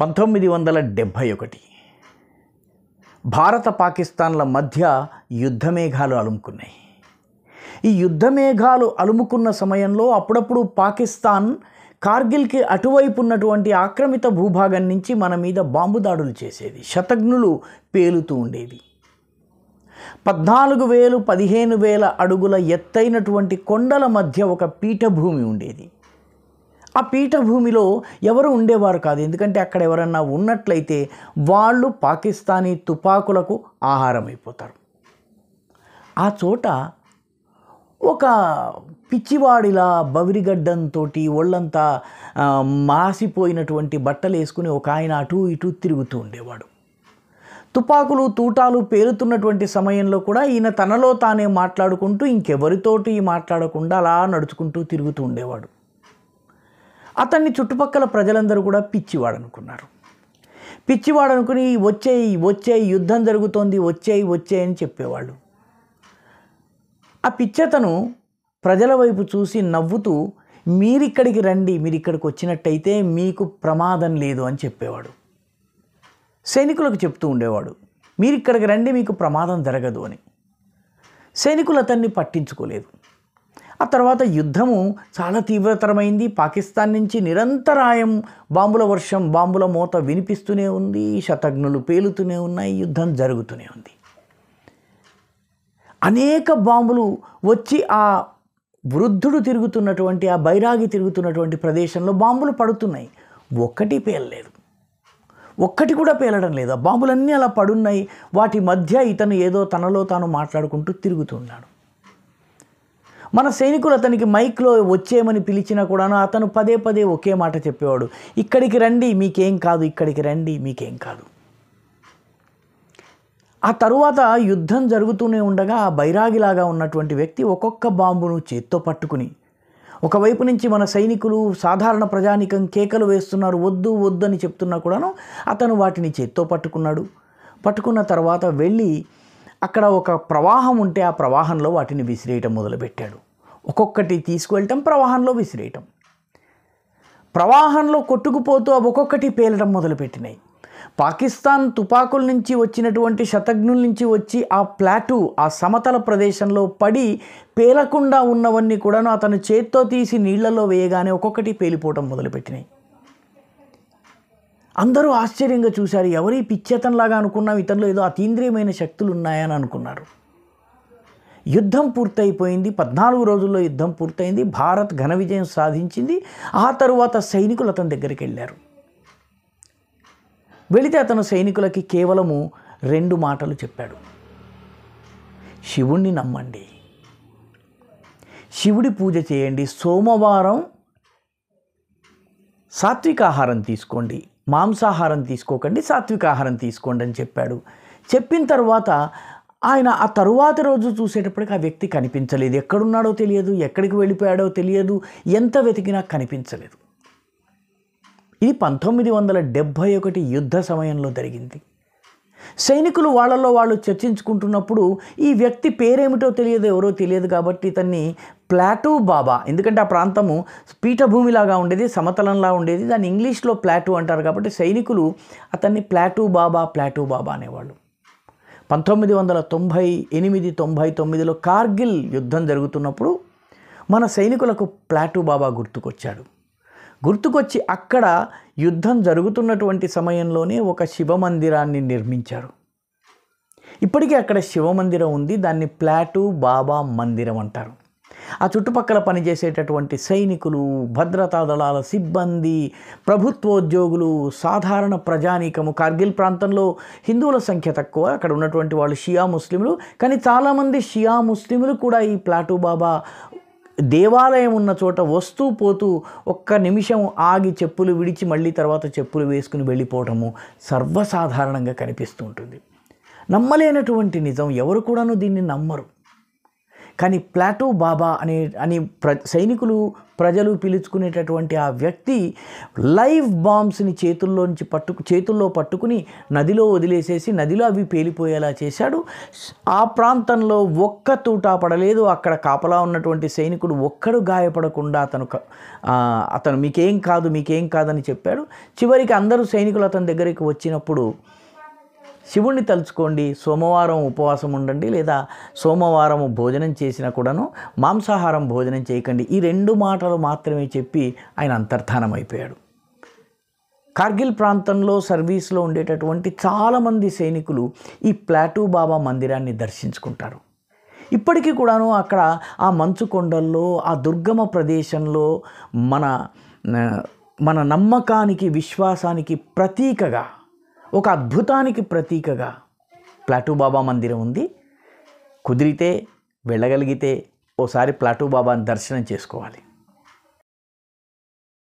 పంతొమ్మిది వందల డెబ్భై ఒకటి భారత పాకిస్తాన్ల మధ్య యుద్ధమేఘాలు అలుముకున్నాయి ఈ యుద్ధమేఘాలు అలుముకున్న సమయంలో అప్పుడప్పుడు పాకిస్తాన్ కార్గిల్కి అటువైపు ఉన్నటువంటి ఆక్రమిత భూభాగం నుంచి మన మీద బాంబు దాడులు చేసేది శతఘ్నులు పేలుతూ ఉండేవి పద్నాలుగు వేలు పదిహేను వేల అడుగుల ఎత్తైనటువంటి కొండల మధ్య ఒక పీఠభూమి ఉండేది ఆ పీఠభూమిలో ఎవరు ఉండేవారు కాదు ఎందుకంటే అక్కడ ఎవరన్నా ఉన్నట్లయితే వాళ్ళు పాకిస్తానీ తుపాకులకు ఆహారం అయిపోతారు ఆ చోట ఒక పిచ్చివాడిలా బవిరిగడ్డంతో ఒళ్ళంతా మాసిపోయినటువంటి బట్టలు వేసుకుని ఒక ఆయన అటు ఇటు తిరుగుతూ ఉండేవాడు తుపాకులు తూటాలు పేలుతున్నటువంటి సమయంలో కూడా ఈయన తనలో తానే మాట్లాడుకుంటూ ఇంకెవరితోటి మాట్లాడకుండా అలా నడుచుకుంటూ తిరుగుతూ ఉండేవాడు అతన్ని చుట్టుపక్కల ప్రజలందరూ కూడా పిచ్చివాడనుకున్నారు పిచ్చివాడనుకుని వచ్చేయి వచ్చేయి యుద్ధం జరుగుతోంది వచ్చేయి వచ్చేయి అని చెప్పేవాళ్ళు ఆ పిచ్చతను ప్రజల వైపు చూసి నవ్వుతూ మీరిక్కడికి రండి మీరు ఇక్కడికి వచ్చినట్టయితే మీకు ప్రమాదం లేదు అని చెప్పేవాడు సైనికులకు చెప్తూ ఉండేవాడు మీరు ఇక్కడికి రండి మీకు ప్రమాదం జరగదు అని సైనికులు అతన్ని పట్టించుకోలేదు ఆ తర్వాత యుద్ధము చాలా తీవ్రతరమైంది పాకిస్తాన్ నుంచి నిరంతరాయం బాంబుల వర్షం బాంబుల మూత వినిపిస్తూనే ఉంది శతఘ్నులు పేలుతూనే ఉన్నాయి యుద్ధం జరుగుతూనే ఉంది అనేక బాంబులు వచ్చి ఆ వృద్ధుడు తిరుగుతున్నటువంటి ఆ బైరాగి తిరుగుతున్నటువంటి ప్రదేశంలో బాంబులు పడుతున్నాయి ఒక్కటి పేలలేదు ఒక్కటి కూడా పేలడం లేదు ఆ బాంబులన్నీ అలా పడున్నాయి వాటి మధ్య ఇతను ఏదో తనలో తాను మాట్లాడుకుంటూ తిరుగుతున్నాడు మన సైనికులు అతనికి మైక్లో వచ్చేయమని పిలిచినా కూడాను అతను పదే పదే ఒకే మాట చెప్పేవాడు ఇక్కడికి రండి మీకేం కాదు ఇక్కడికి రండి మీకేం కాదు ఆ తరువాత యుద్ధం జరుగుతూనే ఉండగా ఆ బైరాగిలాగా ఉన్నటువంటి వ్యక్తి ఒక్కొక్క బాంబును చేత్తో పట్టుకుని ఒకవైపు నుంచి మన సైనికులు సాధారణ ప్రజానికం కేకలు వేస్తున్నారు వద్దు వద్దు అని చెప్తున్నా కూడాను అతను వాటిని చేత్తో పట్టుకున్నాడు పట్టుకున్న తర్వాత వెళ్ళి అక్కడ ఒక ప్రవాహం ఉంటే ఆ ప్రవాహంలో వాటిని విసిరేయటం మొదలుపెట్టాడు ఒక్కొక్కటి తీసుకువెళ్ళటం ప్రవాహంలో విసిరేయటం ప్రవాహంలో కొట్టుకుపోతూ అవి ఒక్కొక్కటి పేలడం మొదలుపెట్టినాయి పాకిస్తాన్ తుపాకుల నుంచి వచ్చినటువంటి శతఘ్నుల నుంచి వచ్చి ఆ ప్లాటు ఆ సమతల ప్రదేశంలో పడి పేలకుండా ఉన్నవన్నీ కూడాను అతను చేత్తో తీసి నీళ్లలో వేయగానే ఒక్కొక్కటి పేలిపోవటం మొదలుపెట్టినాయి అందరూ ఆశ్చర్యంగా చూశారు ఎవరి పిచ్చేతంలాగా అనుకున్నాం ఇతరులు ఏదో అతీంద్రియమైన శక్తులు ఉన్నాయని అనుకున్నారు యుద్ధం పూర్తయిపోయింది పద్నాలుగు రోజుల్లో యుద్ధం పూర్తయింది భారత్ ఘన విజయం సాధించింది ఆ తరువాత సైనికులు అతని దగ్గరికి వెళ్ళారు వెళితే అతను సైనికులకి కేవలము రెండు మాటలు చెప్పాడు శివుణ్ణి నమ్మండి శివుడి పూజ చేయండి సోమవారం సాత్విక ఆహారం తీసుకోండి మాంసాహారం తీసుకోకండి సాత్విక ఆహారం తీసుకోండి అని చెప్పాడు చెప్పిన తర్వాత ఆయన ఆ తరువాత రోజు చూసేటప్పటికి ఆ వ్యక్తి కనిపించలేదు ఎక్కడున్నాడో తెలియదు ఎక్కడికి వెళ్ళిపోయాడో తెలియదు ఎంత వెతికినా కనిపించలేదు ఇది పంతొమ్మిది వందల డెబ్భై ఒకటి యుద్ధ సమయంలో జరిగింది సైనికులు వాళ్ళలో వాళ్ళు చర్చించుకుంటున్నప్పుడు ఈ వ్యక్తి పేరేమిటో తెలియదు ఎవరో తెలియదు కాబట్టి ఇతన్ని ప్లాటూ బాబా ఎందుకంటే ఆ ప్రాంతము పీఠభూమిలాగా ఉండేది సమతలంలా ఉండేది దాన్ని ఇంగ్లీష్లో ప్లాటూ అంటారు కాబట్టి సైనికులు అతన్ని ప్లాటూ బాబా ప్లాటూ బాబా అనేవాళ్ళు పంతొమ్మిది వందల తొంభై ఎనిమిది తొంభై తొమ్మిదిలో కార్గిల్ యుద్ధం జరుగుతున్నప్పుడు మన సైనికులకు ప్లాటూ బాబా గుర్తుకొచ్చాడు గుర్తుకొచ్చి అక్కడ యుద్ధం జరుగుతున్నటువంటి సమయంలోనే ఒక శివ మందిరాన్ని నిర్మించారు ఇప్పటికీ అక్కడ శివమందిరం ఉంది దాన్ని ప్లాటూ బాబా మందిరం అంటారు ఆ చుట్టుపక్కల పనిచేసేటటువంటి సైనికులు భద్రతా దళాల సిబ్బంది ప్రభుత్వోద్యోగులు సాధారణ ప్రజానీకము కార్గిల్ ప్రాంతంలో హిందువుల సంఖ్య తక్కువ అక్కడ ఉన్నటువంటి వాళ్ళు షియా ముస్లింలు కానీ చాలామంది షియా ముస్లింలు కూడా ఈ ప్లాటూ బాబా దేవాలయం ఉన్న చోట వస్తూ పోతూ ఒక్క నిమిషం ఆగి చెప్పులు విడిచి మళ్ళీ తర్వాత చెప్పులు వేసుకుని వెళ్ళిపోవటము సర్వసాధారణంగా కనిపిస్తూ ఉంటుంది నమ్మలేనటువంటి నిజం ఎవరు కూడాను దీన్ని నమ్మరు కానీ ప్లాటో బాబా అనే అని ప్ర సైనికులు ప్రజలు పిలుచుకునేటటువంటి ఆ వ్యక్తి లైవ్ బాంబ్స్ని చేతుల్లోంచి పట్టుకు చేతుల్లో పట్టుకుని నదిలో వదిలేసేసి నదిలో అవి పేలిపోయేలా చేశాడు ఆ ప్రాంతంలో ఒక్క తూటా పడలేదు అక్కడ కాపలా ఉన్నటువంటి సైనికుడు ఒక్కడు గాయపడకుండా అతను అతను మీకేం కాదు మీకేం కాదని చెప్పాడు చివరికి అందరూ సైనికులు అతని దగ్గరికి వచ్చినప్పుడు శివుణ్ణి తలుచుకోండి సోమవారం ఉపవాసం ఉండండి లేదా సోమవారం భోజనం చేసినా కూడాను మాంసాహారం భోజనం చేయకండి ఈ రెండు మాటలు మాత్రమే చెప్పి ఆయన అంతర్ధానం అయిపోయాడు కార్గిల్ ప్రాంతంలో సర్వీస్లో ఉండేటటువంటి చాలామంది సైనికులు ఈ ప్లాటూ బాబా మందిరాన్ని దర్శించుకుంటారు ఇప్పటికీ కూడాను అక్కడ ఆ మంచు కొండల్లో ఆ దుర్గమ ప్రదేశంలో మన మన నమ్మకానికి విశ్వాసానికి ప్రతీకగా ఒక అద్భుతానికి ప్రతీకగా ప్లాటూ బాబా మందిరం ఉంది కుదిరితే వెళ్ళగలిగితే ఓసారి ప్లాటూ దర్శనం చేసుకోవాలి